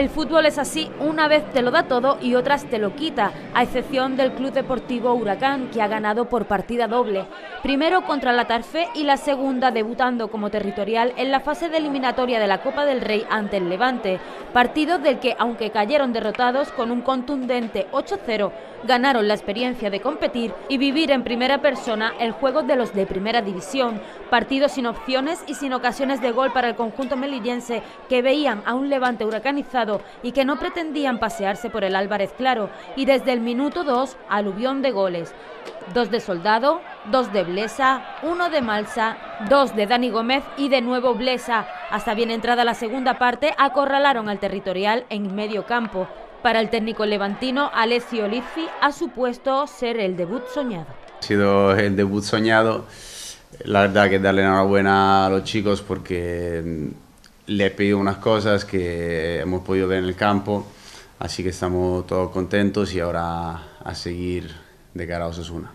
El fútbol es así, una vez te lo da todo y otras te lo quita, a excepción del Club Deportivo Huracán, que ha ganado por partida doble. Primero contra la Tarfe y la segunda debutando como territorial en la fase de eliminatoria de la Copa del Rey ante el Levante, partido del que, aunque cayeron derrotados con un contundente 8-0, ganaron la experiencia de competir y vivir en primera persona el juego de los de primera división, partido sin opciones y sin ocasiones de gol para el conjunto melillense que veían a un Levante huracanizado y que no pretendían pasearse por el Álvarez Claro y desde el minuto 2 aluvión de goles. Dos de Soldado, dos de Blesa, uno de Malsa, dos de Dani Gómez y de nuevo Blesa. Hasta bien entrada la segunda parte acorralaron al territorial en medio campo. Para el técnico levantino, Alessio Lizzi ha supuesto ser el debut soñado. Ha sido el debut soñado. La verdad que darle enhorabuena a los chicos porque le he pedido unas cosas que hemos podido ver en el campo, así que estamos todos contentos y ahora a seguir de cara a Osasuna.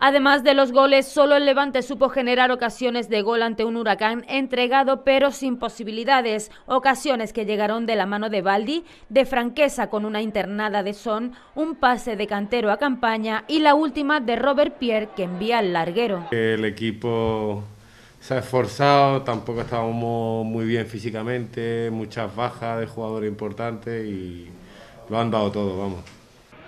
Además de los goles, solo el Levante supo generar ocasiones de gol ante un huracán entregado pero sin posibilidades, ocasiones que llegaron de la mano de Baldi, de franqueza con una internada de Son, un pase de cantero a campaña y la última de Robert Pierre que envía al larguero. El equipo se ha esforzado, tampoco estábamos muy bien físicamente, muchas bajas de jugadores importantes y lo han dado todo, vamos.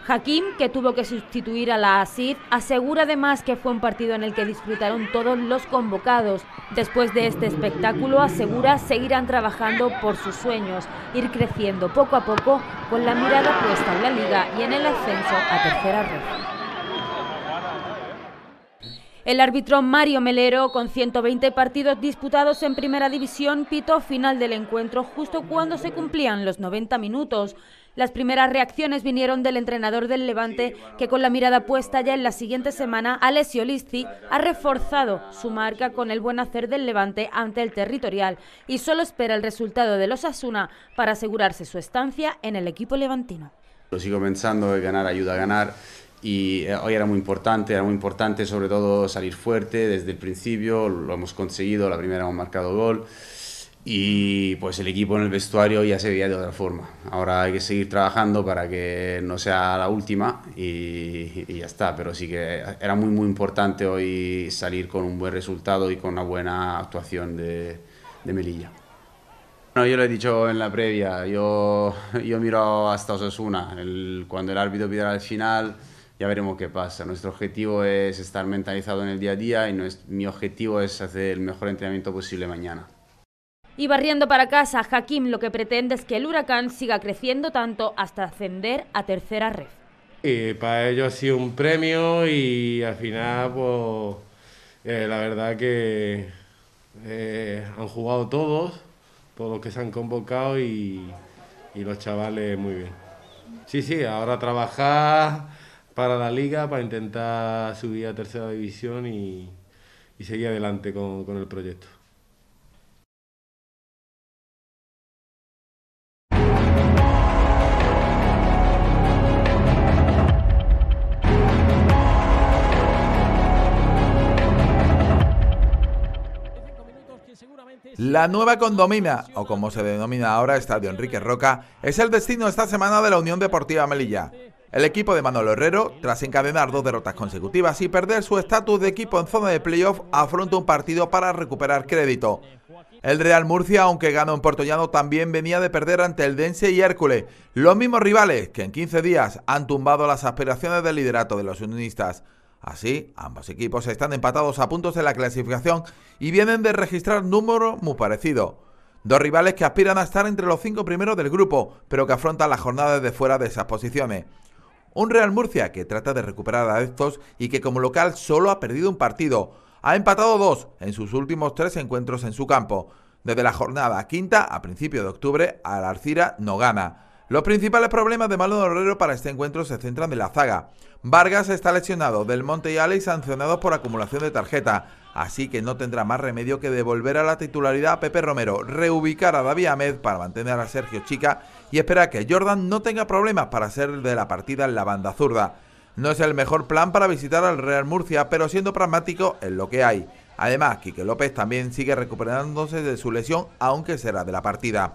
Hakim, que tuvo que sustituir a la ASID, asegura además que fue un partido en el que disfrutaron todos los convocados. Después de este espectáculo, asegura seguirán trabajando por sus sueños, ir creciendo poco a poco con la mirada puesta en la liga y en el ascenso a tercera red. El árbitro Mario Melero, con 120 partidos disputados en Primera División, pitó final del encuentro justo cuando se cumplían los 90 minutos. Las primeras reacciones vinieron del entrenador del Levante, que con la mirada puesta ya en la siguiente semana, Alessio Listi, ha reforzado su marca con el buen hacer del Levante ante el territorial y solo espera el resultado de los Asuna para asegurarse su estancia en el equipo levantino. Lo sigo pensando que ganar ayuda a ganar y eh, hoy era muy importante, era muy importante sobre todo salir fuerte desde el principio, lo hemos conseguido, la primera hemos marcado gol y pues el equipo en el vestuario ya se veía de otra forma. Ahora hay que seguir trabajando para que no sea la última y, ya está, pero sí que era muy muy importante hoy salir con un buen resultado y con una buena actuación de, de Melilla. No, yo lo he dicho en la previa, yo, yo miro hasta Osasuna, cuando el árbitro pidiera el final ya veremos qué pasa. Nuestro objetivo es estar mentalizado en el día a día y mi objetivo es hacer el mejor entrenamiento posible mañana. Y barriendo para casa, Hakim lo que pretende es que el huracán siga creciendo tanto hasta ascender a tercera red. Y para ello ha sido un premio y al final, pues, eh, la verdad que eh, han jugado todos, todos los que se han convocado y, y los chavales muy bien. Sí, sí, ahora trabajar para la liga, para intentar subir a tercera división y, seguir adelante con, con el proyecto. La nueva condomina, o como se denomina ahora Estadio Enrique Roca, es el destino esta semana de la Unión Deportiva Melilla. El equipo de Manolo Herrero, tras encadenar dos derrotas consecutivas y perder su estatus de equipo en zona de playoff, afronta un partido para recuperar crédito. El Real Murcia, aunque ganó en Portollano, también venía de perder ante el Dense y Hércules, los mismos rivales que en 15 días han tumbado las aspiraciones del liderato de los unionistas. Así, ambos equipos están empatados a puntos en la clasificación y vienen de registrar números muy parecidos. Dos rivales que aspiran a estar entre los cinco primeros del grupo, pero que afrontan las jornadas de fuera de esas posiciones. Un Real Murcia que trata de recuperar a estos y que como local solo ha perdido un partido. Ha empatado dos en sus últimos tres encuentros en su campo. Desde la jornada quinta a principio de octubre, Alarcira no gana. Los principales problemas de Malo Herrero para este encuentro se centran en la zaga. Vargas está lesionado, Del Monte y Ale sancionados por acumulación de tarjeta así que no tendrá más remedio que devolver a la titularidad a Pepe Romero, reubicar a David Ahmed para mantener a Sergio Chica y esperar que Jordan no tenga problemas para ser de la partida en la banda zurda. No es el mejor plan para visitar al Real Murcia, pero siendo pragmático es lo que hay. Además, Quique López también sigue recuperándose de su lesión, aunque será de la partida.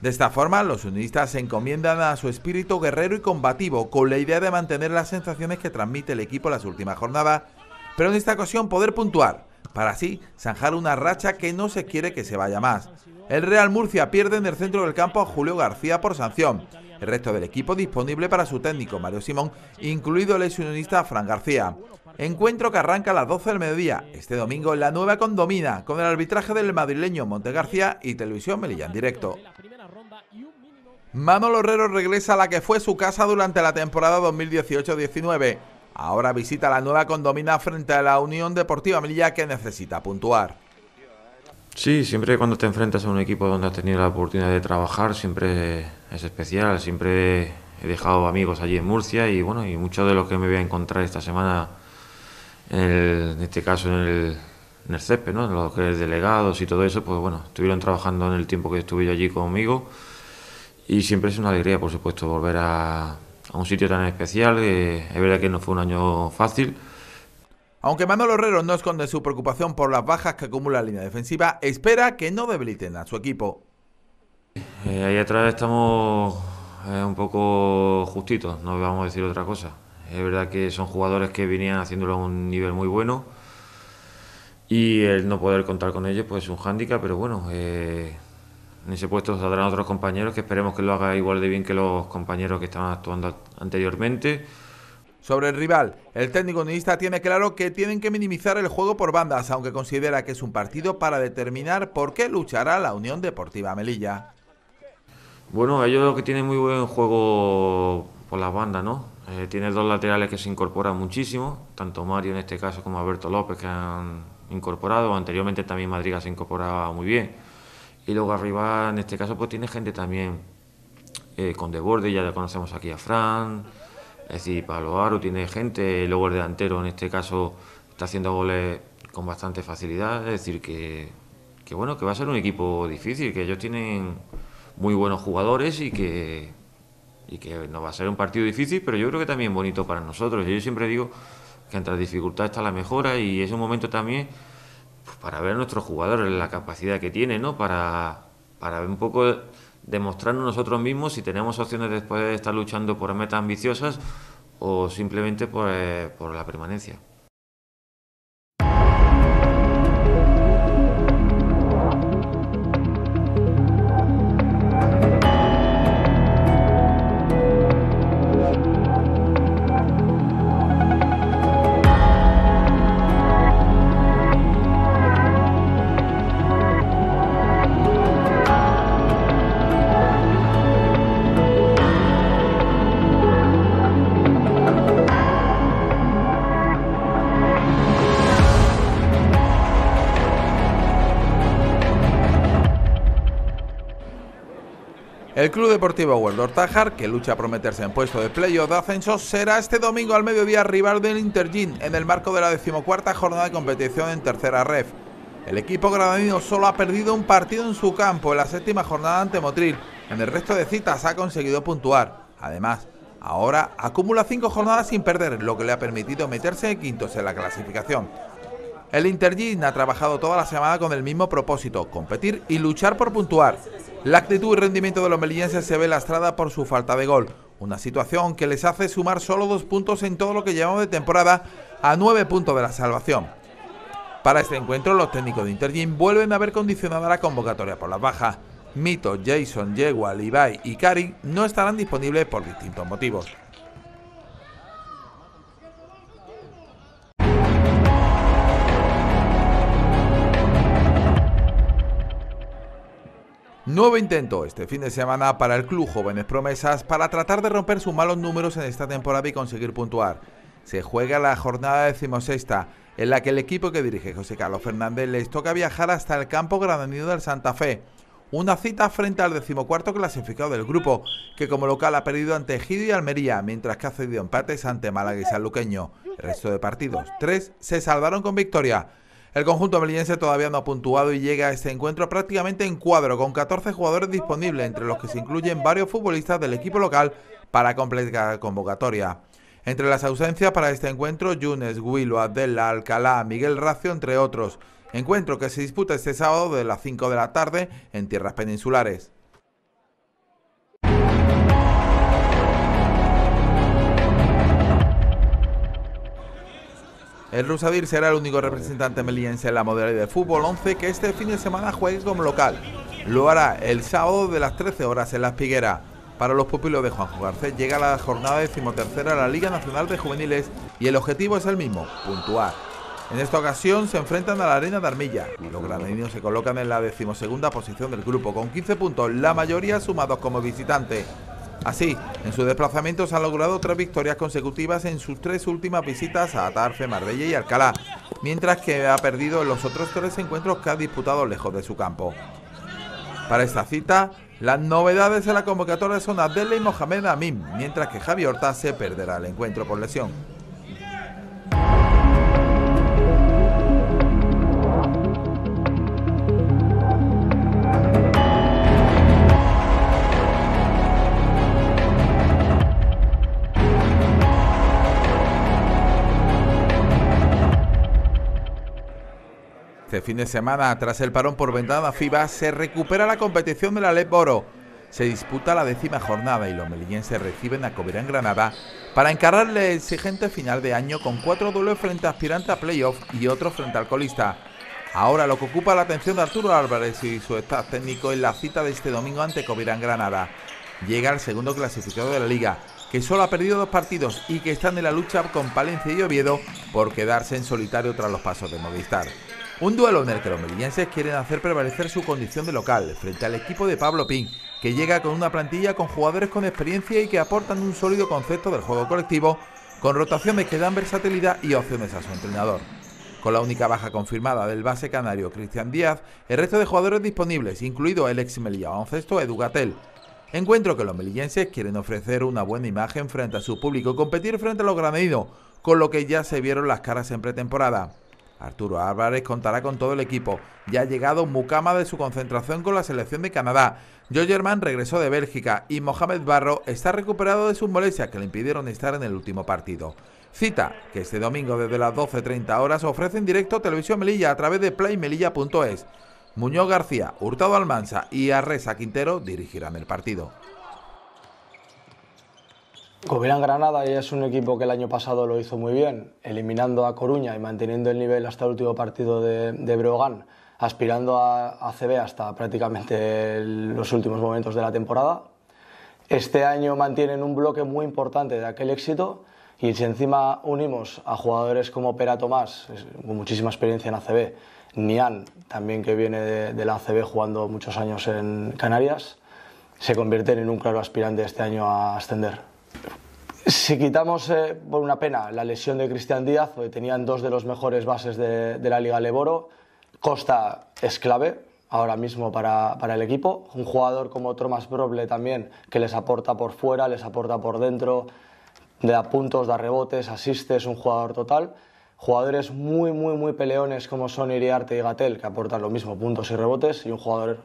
De esta forma, los unionistas se encomiendan a su espíritu guerrero y combativo, con la idea de mantener las sensaciones que transmite el equipo en las últimas jornadas, pero en esta ocasión poder puntuar para así zanjar una racha que no se quiere que se vaya más. El Real Murcia pierde en el centro del campo a Julio García por sanción. El resto del equipo disponible para su técnico Mario Simón, incluido el lesionista Fran García. Encuentro que arranca a las 12 del mediodía, este domingo en la nueva condomina, con el arbitraje del madrileño Monte García y Televisión Melilla en directo. Manolo Herrero regresa a la que fue su casa durante la temporada 2018-19. Ahora visita la nueva condomina frente a la Unión Deportiva Melilla que necesita puntuar. Sí, siempre cuando te enfrentas a un equipo donde has tenido la oportunidad de trabajar, siempre es especial. Siempre he dejado amigos allí en Murcia y bueno, y muchos de los que me voy a encontrar esta semana, en, este caso en el, en ¿no? los que delegados y todo eso, pues bueno, estuvieron trabajando en el tiempo que estuve yo allí conmigo y siempre es una alegría, por supuesto, volver a, un sitio tan especial. es verdad que no fue un año fácil. Aunque Manuel Herrero no esconde su preocupación por las bajas que acumula la línea defensiva, espera que no debiliten a su equipo. Eh, ahí atrás estamos eh, un poco justitos, no vamos a decir otra cosa. Es verdad que son jugadores que venían haciéndolo a un nivel muy bueno y el no poder contar con ellos pues es un hándicap, pero bueno, eh, en ese puesto saldrán otros compañeros que esperemos que lo haga igual de bien que los compañeros que estaban actuando anteriormente. Sobre el rival, el técnico unionista tiene claro que tienen que minimizar el juego por bandas, aunque considera que es un partido para determinar por qué luchará la Unión Deportiva Melilla. Bueno, ellos que tienen muy buen juego por las bandas, ¿no? ...tienen eh, tiene dos laterales que se incorporan muchísimo, tanto Mario en este caso como Alberto López que han incorporado, anteriormente también Madriga se incorporaba muy bien. Y luego arriba, en este caso, pues tiene gente también eh, con borde ya conocemos aquí a Fran, es decir, Pablo Aro tiene gente, luego el delantero en este caso está haciendo goles con bastante facilidad, es decir, que, bueno, que va a ser un equipo difícil, que ellos tienen muy buenos jugadores y que, y que nos va a ser un partido difícil, pero yo creo que también bonito para nosotros. Yo siempre digo que entre la dificultades está la mejora y es un momento también pues, para ver a nuestros jugadores, la capacidad que tiene, ¿no? Para, para un poco demostrarnos nosotros mismos si tenemos opciones después de estar luchando por metas ambiciosas o simplemente por eh, la permanencia. Deportivo Huerdor que lucha a prometerse en puesto de playoff de ascenso, será este domingo al mediodía rival del Intergin en el marco de la decimocuarta jornada de competición en tercera ref. El equipo granadino solo ha perdido un partido en su campo en la séptima jornada ante Motril. En el resto de citas ha conseguido puntuar. Además, ahora acumula cinco jornadas sin perder, lo que le ha permitido meterse en quintos en la clasificación. El Intergin ha trabajado toda la semana con el mismo propósito, competir y luchar por puntuar. La actitud y rendimiento de los melillenses se ve lastrada por su falta de gol, una situación que les hace sumar solo dos puntos en todo lo que llevamos de temporada a nueve puntos de la salvación. Para este encuentro, los técnicos de Intergin vuelven a haber condicionada la convocatoria por las bajas. Mito, Jason, Yegua, Levi y Karin no estarán disponibles por distintos motivos. Nuevo intento este fin de semana para el club Jóvenes Promesas para tratar de romper sus malos números en esta temporada y conseguir puntuar. Se juega la jornada decimosexta, en la que el equipo que dirige José Carlos Fernández les toca viajar hasta el campo granadino del Santa Fe. Una cita frente al decimocuarto clasificado del grupo, que como local ha perdido ante Ejido y Almería, mientras que ha cedido empates ante Málaga y San Luqueño. El resto de partidos, tres, se salvaron con victoria. El conjunto melillense todavía no ha puntuado y llega a este encuentro prácticamente en cuadro, con 14 jugadores disponibles, entre los que se incluyen varios futbolistas del equipo local para completar la convocatoria. Entre las ausencias para este encuentro, Yunes, Guilo, Adela, Alcalá, Miguel Racio, entre otros. Encuentro que se disputa este sábado de las 5 de la tarde en tierras peninsulares. El Rusadir será el único representante meliense en la modalidad de fútbol 11 que este fin de semana juegue como local. Lo hará el sábado de las 13 horas en Las Pigueras. Para los pupilos de Juanjo Garcés llega la jornada decimotercera ...a la Liga Nacional de Juveniles y el objetivo es el mismo, puntuar. En esta ocasión se enfrentan a la Arena de Armilla. Los granadinos se colocan en la decimosegunda posición del grupo con 15 puntos, la mayoría sumados como visitantes. Así, en su desplazamiento se han logrado tres victorias consecutivas en sus tres últimas visitas a Atarfe, Marbella y Alcalá, mientras que ha perdido en los otros tres encuentros que ha disputado lejos de su campo. Para esta cita, las novedades de la convocatoria son Adele y Mohamed Amin, mientras que Javi Horta se perderá el encuentro por lesión. Este fin de semana, tras el parón por Ventana FIBA, se recupera la competición de la Lep Boro. Se disputa la décima jornada y los melillenses reciben a Covirán Granada para encararle el exigente final de año con cuatro duelos frente a aspirante a playoff y otro frente al colista. Ahora lo que ocupa la atención de Arturo Álvarez y su staff técnico es la cita de este domingo ante Covirán Granada. Llega el segundo clasificado de la liga, que solo ha perdido dos partidos y que están en la lucha con Palencia y Oviedo por quedarse en solitario tras los pasos de Movistar. Un duelo en el que los melillenses quieren hacer prevalecer su condición de local frente al equipo de Pablo Pin, que llega con una plantilla con jugadores con experiencia y que aportan un sólido concepto del juego colectivo, con rotaciones que dan versatilidad y opciones a su entrenador. Con la única baja confirmada del base canario Cristian Díaz, el resto de jugadores disponibles, incluido el ex Melilla Edu Educatel. Encuentro que los melillenses quieren ofrecer una buena imagen frente a su público y competir frente a los granadinos, con lo que ya se vieron las caras en pretemporada. Arturo Álvarez contará con todo el equipo. Ya ha llegado Mukama de su concentración con la selección de Canadá. Jojerman regresó de Bélgica y Mohamed Barro está recuperado de sus molestias que le impidieron estar en el último partido. Cita que este domingo desde las 12.30 horas ofrece en directo Televisión Melilla a través de playmelilla.es. Muñoz García, Hurtado Almansa y Arresa Quintero dirigirán el partido. Covirán Granada ya es un equipo que el año pasado lo hizo muy bien, eliminando a Coruña y manteniendo el nivel hasta el último partido de, de Breogán, aspirando a, ACB hasta prácticamente los últimos momentos de la temporada. Este año mantienen un bloque muy importante de aquel éxito y si encima unimos a jugadores como Pera Tomás, con muchísima experiencia en ACB, Nian, también que viene de, de la ACB jugando muchos años en Canarias, se convierten en un claro aspirante este año a ascender. Si quitamos eh, por una pena la lesión de Cristian Díaz, que tenían dos de los mejores bases de, la Liga Leboro, Costa es clave ahora mismo para, el equipo. Un jugador como Thomas Broble también, que les aporta por fuera, les aporta por dentro, da puntos, da rebotes, asiste, es un jugador total. Jugadores muy, muy, muy peleones como son Iriarte y Gatel, que aportan lo mismo, puntos y rebotes, y un jugador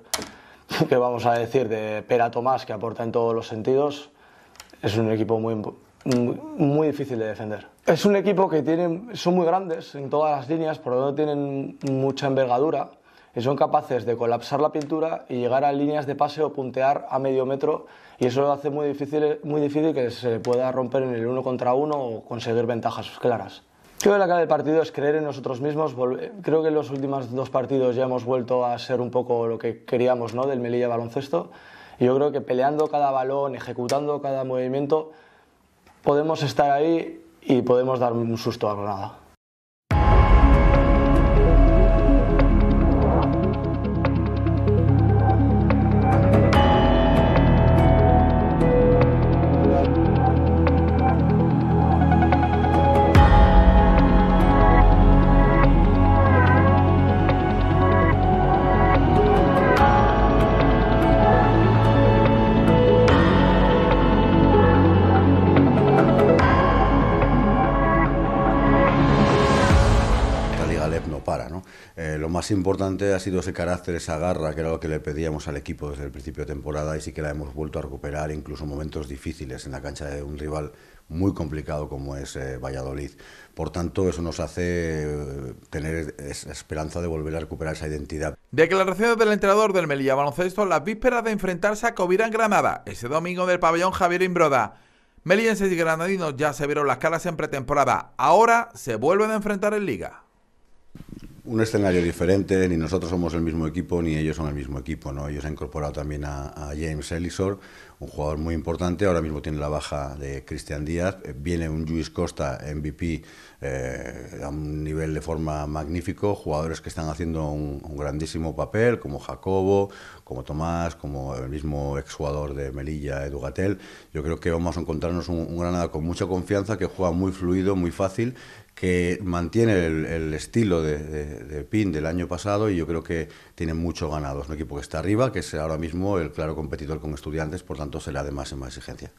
que vamos a decir de Pera Tomás, que aporta en todos los sentidos es un equipo muy, muy difícil de defender. Es un equipo que son muy grandes en todas las líneas, por lo tanto tienen mucha envergadura y son capaces de colapsar la pintura y llegar a líneas de pase o puntear a medio metro y eso lo hace muy difícil, muy difícil que se pueda romper en el uno contra uno o conseguir ventajas claras. Creo que la clave del partido es creer en nosotros mismos. Creo que en los últimos dos partidos ya hemos vuelto a ser un poco lo que queríamos ¿no? del Melilla baloncesto yo creo que peleando cada balón, ejecutando cada movimiento, podemos estar ahí y podemos dar un susto a Granada. más importante ha sido ese carácter, esa garra, que era lo que le pedíamos al equipo desde el principio de temporada y sí que la hemos vuelto a recuperar, incluso momentos difíciles en la cancha de un rival muy complicado como es eh, Valladolid. Por tanto, eso nos hace eh, tener esa esperanza de volver a recuperar esa identidad. Declaraciones del entrenador del Melilla Baloncesto las vísperas de enfrentarse a en Granada, ese domingo del pabellón Javier Imbroda. Melillenses y granadinos ya se vieron las caras en pretemporada, ahora se vuelven a enfrentar en Liga un escenario diferente, ni nosotros somos el mismo equipo, ni ellos son el mismo equipo. ¿no? Ellos han incorporado también a, James Ellisor... un jugador muy importante, ahora mismo tiene la baja de Cristian Díaz, eh, viene un Luis Costa MVP eh, a un nivel de forma magnífico, jugadores que están haciendo un, grandísimo papel, como Jacobo, como Tomás, como el mismo exjugador de Melilla, Edugatel. Yo creo que vamos a encontrarnos un Granada con mucha confianza, que juega muy fluido, muy fácil, que mantiene el, estilo de, PIN del año pasado y yo creo que tiene mucho ganado. Es un equipo que está arriba, que es ahora mismo el claro competidor con estudiantes, por tanto será de más en más exigencia.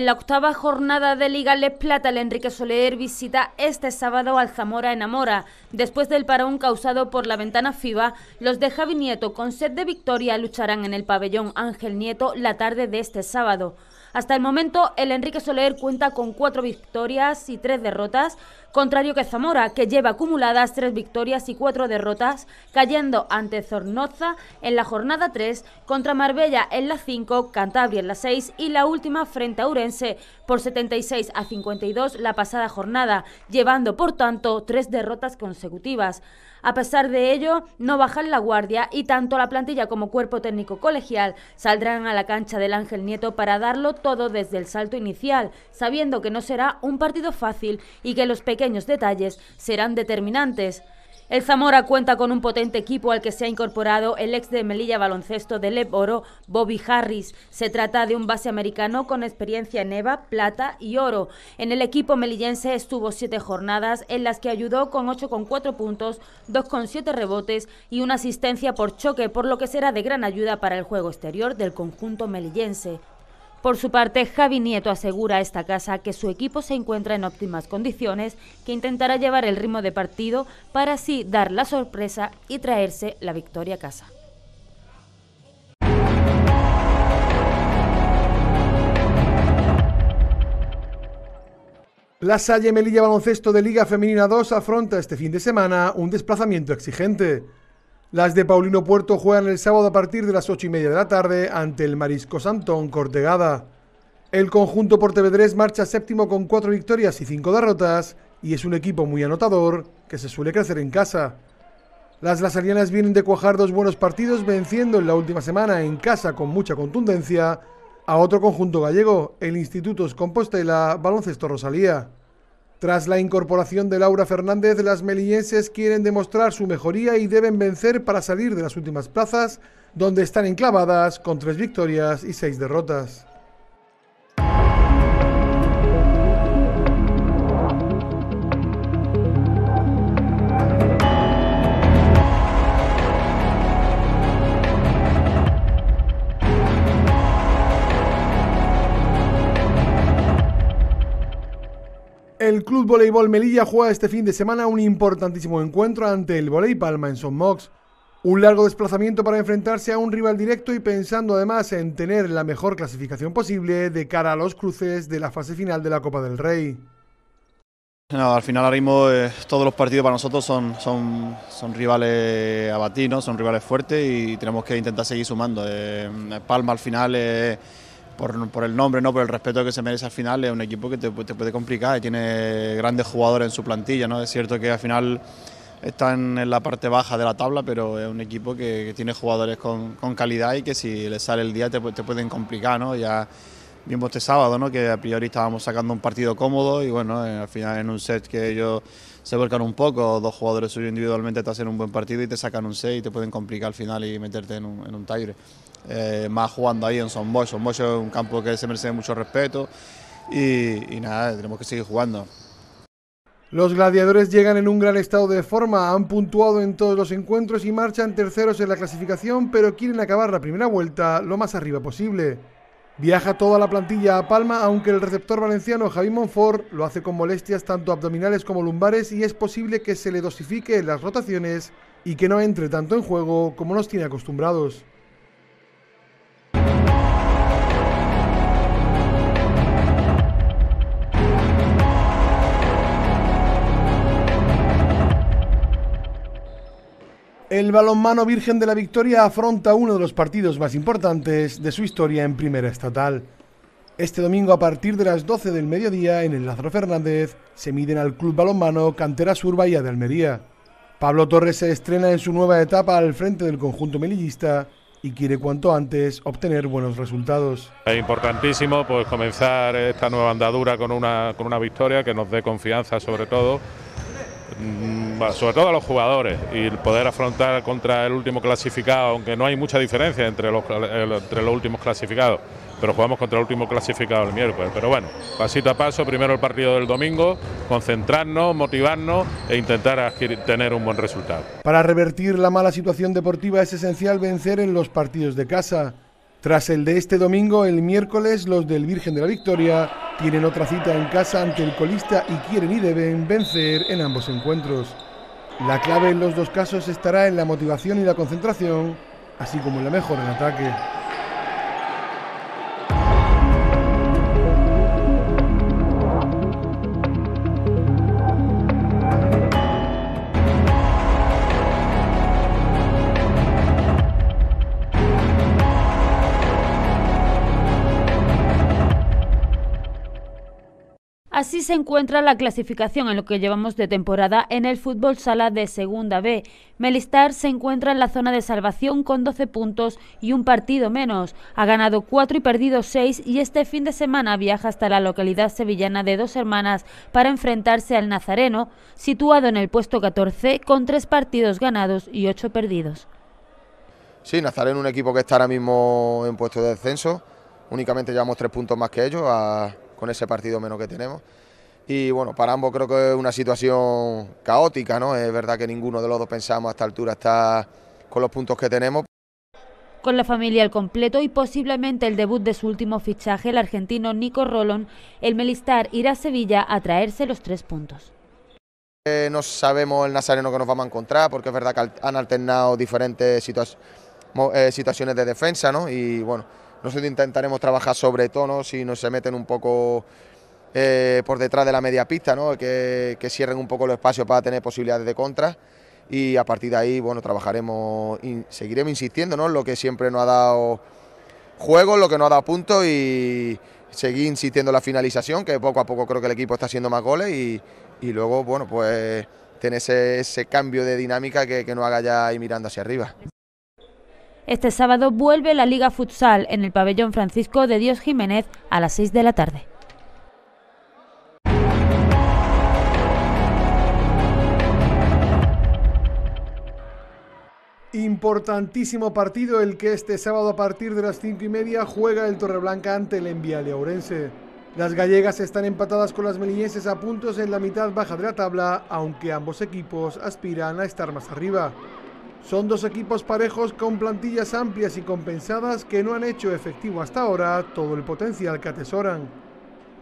En la octava jornada de Liga Les Plata, el Enrique Soler visita este sábado al Zamora en Amora. Después del parón causado por la ventana FIBA, los de Javi Nieto con sed de victoria lucharán en el pabellón Ángel Nieto la tarde de este sábado. Hasta el momento, el Enrique Soler cuenta con cuatro victorias y tres derrotas, contrario que Zamora, que lleva acumuladas tres victorias y cuatro derrotas, cayendo ante Zornoza en la jornada 3, contra Marbella en la 5, Cantabria en la 6 y la última frente a Urense por 76 a 52 la pasada jornada, llevando por tanto tres derrotas consecutivas. A pesar de ello, no bajan la guardia y tanto la plantilla como cuerpo técnico colegial saldrán a la cancha del Ángel Nieto para darlo todo desde el salto inicial, sabiendo que no será un partido fácil y que los pequeños detalles serán determinantes. El Zamora cuenta con un potente equipo al que se ha incorporado el ex de Melilla Baloncesto de Leb Oro, Bobby Harris. Se trata de un base americano con experiencia en EVA, plata y oro. En el equipo melillense estuvo siete jornadas en las que ayudó con 8,4 puntos, 2,7 rebotes y una asistencia por choque, por lo que será de gran ayuda para el juego exterior del conjunto melillense. Por su parte, Javi Nieto asegura a esta casa que su equipo se encuentra en óptimas condiciones, que intentará llevar el ritmo de partido para así dar la sorpresa y traerse la victoria a casa. La Salle Melilla Baloncesto de Liga Femenina 2 afronta este fin de semana un desplazamiento exigente. Las de Paulino Puerto juegan el sábado a partir de las 8 y media de la tarde ante el Marisco Santón Cortegada. El conjunto portevedrés marcha séptimo con cuatro victorias y cinco derrotas y es un equipo muy anotador que se suele crecer en casa. Las lasarianas vienen de cuajar dos buenos partidos venciendo en la última semana en casa con mucha contundencia a otro conjunto gallego, el Institutos Compostela Baloncesto Rosalía. Tras la incorporación de Laura Fernández, las melillenses quieren demostrar su mejoría y deben vencer para salir de las últimas plazas, donde están enclavadas con tres victorias y seis derrotas. el Club Voleibol Melilla juega este fin de semana un importantísimo encuentro ante el voleibol Palma en Son Mox. Un largo desplazamiento para enfrentarse a un rival directo y pensando además en tener la mejor clasificación posible de cara a los cruces de la fase final de la Copa del Rey. al final ahora mismo eh, todos los partidos para nosotros son, son, son rivales a son rivales fuertes y tenemos que intentar seguir sumando. Eh, Palma al final... es por, el nombre, no por el respeto que se merece al final, es un equipo que te, puede complicar y tiene grandes jugadores en su plantilla. ¿no? Es cierto que al final están en la parte baja de la tabla, pero es un equipo que, tiene jugadores con, calidad y que si les sale el día te, pueden complicar, ¿no? Ya vimos este sábado, ¿no? Que a priori estábamos sacando un partido cómodo y bueno, eh, al final en un set que ellos se vuelcan un poco, dos jugadores suyos individualmente te hacen un buen partido y te sacan un set y te pueden complicar al final y meterte en un, en un tigre. Eh, más jugando ahí en Son Son es un campo que se merece mucho respeto y, y nada, tenemos que seguir jugando. Los gladiadores llegan en un gran estado de forma, han puntuado en todos los encuentros y marchan terceros en la clasificación, pero quieren acabar la primera vuelta lo más arriba posible. Viaja toda la plantilla a Palma, aunque el receptor valenciano Javi Monfort lo hace con molestias tanto abdominales como lumbares y es posible que se le dosifique las rotaciones y que no entre tanto en juego como nos tiene acostumbrados. El balonmano Virgen de la Victoria afronta uno de los partidos más importantes de su historia en Primera Estatal. Este domingo a partir de las 12 del mediodía en el Lázaro Fernández se miden al Club Balonmano Cantera Sur Bahía de Almería. Pablo Torres se estrena en su nueva etapa al frente del conjunto melillista y quiere cuanto antes obtener buenos resultados. Es importantísimo pues comenzar esta nueva andadura con una, con una victoria que nos dé confianza sobre todo sobre todo a los jugadores, y poder afrontar contra el último clasificado, aunque no hay mucha diferencia entre los, entre los últimos clasificados, pero jugamos contra el último clasificado el miércoles. Pero bueno, pasito a paso, primero el partido del domingo, concentrarnos, motivarnos e intentar tener un buen resultado. Para revertir la mala situación deportiva es esencial vencer en los partidos de casa. Tras el de este domingo, el miércoles, los del Virgen de la Victoria tienen otra cita en casa ante el colista y quieren y deben vencer en ambos encuentros. La clave en los dos casos estará en la motivación y la concentración, así como en la mejora en ataque. Así se encuentra la clasificación en lo que llevamos de temporada en el fútbol sala de Segunda B. Melistar se encuentra en la zona de salvación con 12 puntos y un partido menos. Ha ganado 4 y perdido 6 y este fin de semana viaja hasta la localidad sevillana de Dos Hermanas para enfrentarse al Nazareno, situado en el puesto 14 con 3 partidos ganados y 8 perdidos. Sí, Nazareno un equipo que está ahora mismo en puesto de descenso. Únicamente llevamos 3 puntos más que ellos. A con ese partido menos que tenemos. Y bueno, para ambos creo que es una situación caótica, ¿no? Es verdad que ninguno de los dos pensamos a esta altura estar con los puntos que tenemos. Con la familia al completo y posiblemente el debut de su último fichaje, el argentino Nico Rolón, el Melistar irá a Sevilla a traerse los tres puntos. Eh, no sabemos el nazareno que nos vamos a encontrar, porque es verdad que han alternado diferentes eh, situaciones de defensa, ¿no? Y bueno, nosotros intentaremos trabajar sobre tonos si nos se meten un poco eh, por detrás de la media pista, ¿no? que, cierren un poco los espacios para tener posibilidades de contra y a partir de ahí, bueno, trabajaremos, seguiremos insistiendo, ¿no? Lo que siempre nos ha dado juego, lo que nos ha dado punto y seguir insistiendo en la finalización, que poco a poco creo que el equipo está haciendo más goles y, luego, bueno, pues tener ese, cambio de dinámica que, no haga ya ir mirando hacia arriba. Este sábado vuelve la Liga Futsal en el pabellón Francisco de Dios Jiménez a las 6 de la tarde. Importantísimo partido el que este sábado a partir de las 5 y media juega el Torreblanca ante el Enviale orense Las gallegas están empatadas con las melillenses a puntos en la mitad baja de la tabla, aunque ambos equipos aspiran a estar más arriba. Son dos equipos parejos con plantillas amplias y compensadas que no han hecho efectivo hasta ahora todo el potencial que atesoran.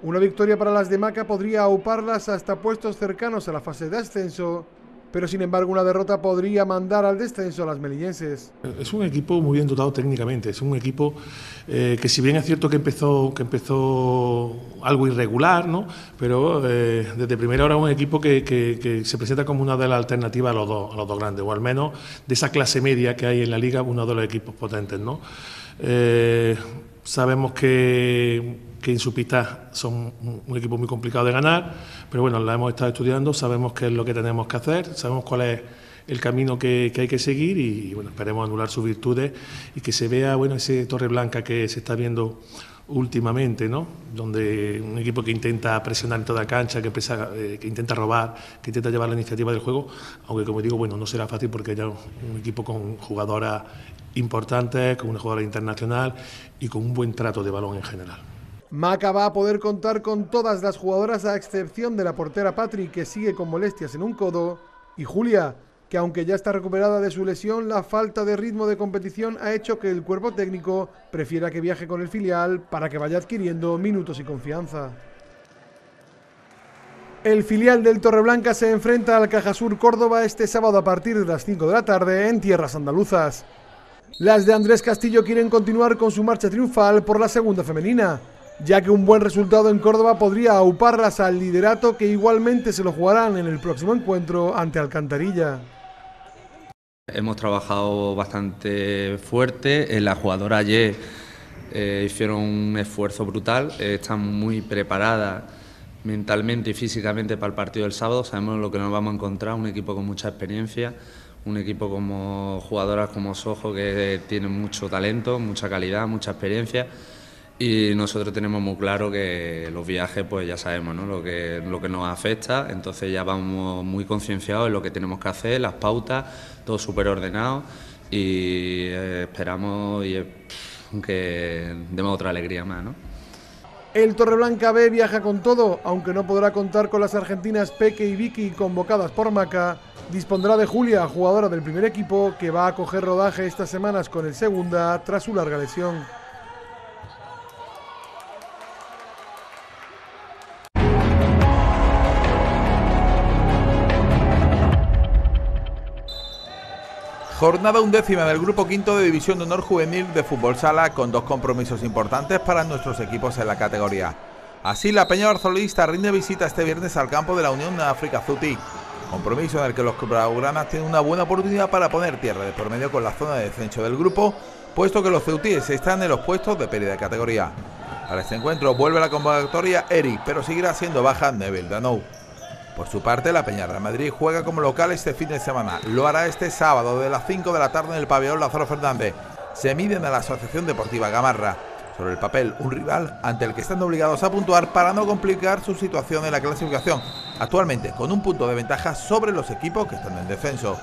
Una victoria para las de Maca podría auparlas hasta puestos cercanos a la fase de ascenso pero sin embargo una derrota podría mandar al descenso a las melillenses. Es un equipo muy bien dotado técnicamente, es un equipo eh, que si bien es cierto que empezó, que empezó algo irregular, ¿no? pero eh, desde primera hora un equipo que, se presenta como una de las alternativas a los, dos, grandes, o al menos de esa clase media que hay en la liga, uno de los equipos potentes. ¿no? Eh, sabemos que que en su pista son un equipo muy complicado de ganar, pero bueno, la hemos estado estudiando, sabemos qué es lo que tenemos que hacer, sabemos cuál es el camino que, hay que seguir y, bueno, esperemos anular sus virtudes y que se vea bueno ese Torre Blanca que se está viendo últimamente, ¿no? Donde un equipo que intenta presionar en toda cancha, que, eh, que intenta robar, que intenta llevar la iniciativa del juego, aunque como digo, bueno, no será fácil porque haya un equipo con jugadoras importantes, con una jugadora internacional y con un buen trato de balón en general. Maca va a poder contar con todas las jugadoras a excepción de la portera Patri, que sigue con molestias en un codo, y Julia, que aunque ya está recuperada de su lesión, la falta de ritmo de competición ha hecho que el cuerpo técnico prefiera que viaje con el filial para que vaya adquiriendo minutos y confianza. El filial del Torreblanca se enfrenta al Cajasur Córdoba este sábado a partir de las 5 de la tarde en tierras andaluzas. Las de Andrés Castillo quieren continuar con su marcha triunfal por la segunda femenina ya que un buen resultado en Córdoba podría auparlas al liderato que igualmente se lo jugarán en el próximo encuentro ante Alcantarilla. Hemos trabajado bastante fuerte, eh, las jugadoras ayer eh, hicieron un esfuerzo brutal, eh, están muy preparadas mentalmente y físicamente para el partido del sábado, sabemos lo que nos vamos a encontrar, un equipo con mucha experiencia, un equipo como jugadoras como Sojo que tienen mucho talento, mucha calidad, mucha experiencia y nosotros tenemos muy claro que los viajes, pues ya sabemos lo, que, lo que nos afecta, entonces ya vamos muy concienciados en lo que tenemos que hacer, las pautas, todo súper ordenado y eh, esperamos y, eh, que demos otra alegría más. ¿no? El Torreblanca B viaja con todo, aunque no podrá contar con las argentinas Peque y Vicky convocadas por Maca. Dispondrá de Julia, jugadora del primer equipo, que va a coger rodaje estas semanas con el segunda tras su larga lesión. Jornada undécima del grupo quinto de División de Honor Juvenil de Fútbol Sala con dos compromisos importantes para nuestros equipos en la categoría. Así, la Peña Barzolista rinde visita este viernes al campo de la Unión de África Zuti, compromiso en el que los programas tienen una buena oportunidad para poner tierra de por medio con la zona de descenso del grupo, puesto que los zutíes están en los puestos de pérdida de categoría. Para este encuentro vuelve la convocatoria Eric, pero seguirá siendo baja Neville Danou. Por su parte, la Peña Madrid juega como local este fin de semana. Lo hará este sábado de las 5 de la tarde en el pabellón Lazaro Fernández. Se miden a la Asociación Deportiva Gamarra. Sobre el papel, un rival ante el que están obligados a puntuar para no complicar su situación en la clasificación, actualmente con un punto de ventaja sobre los equipos que están en defenso.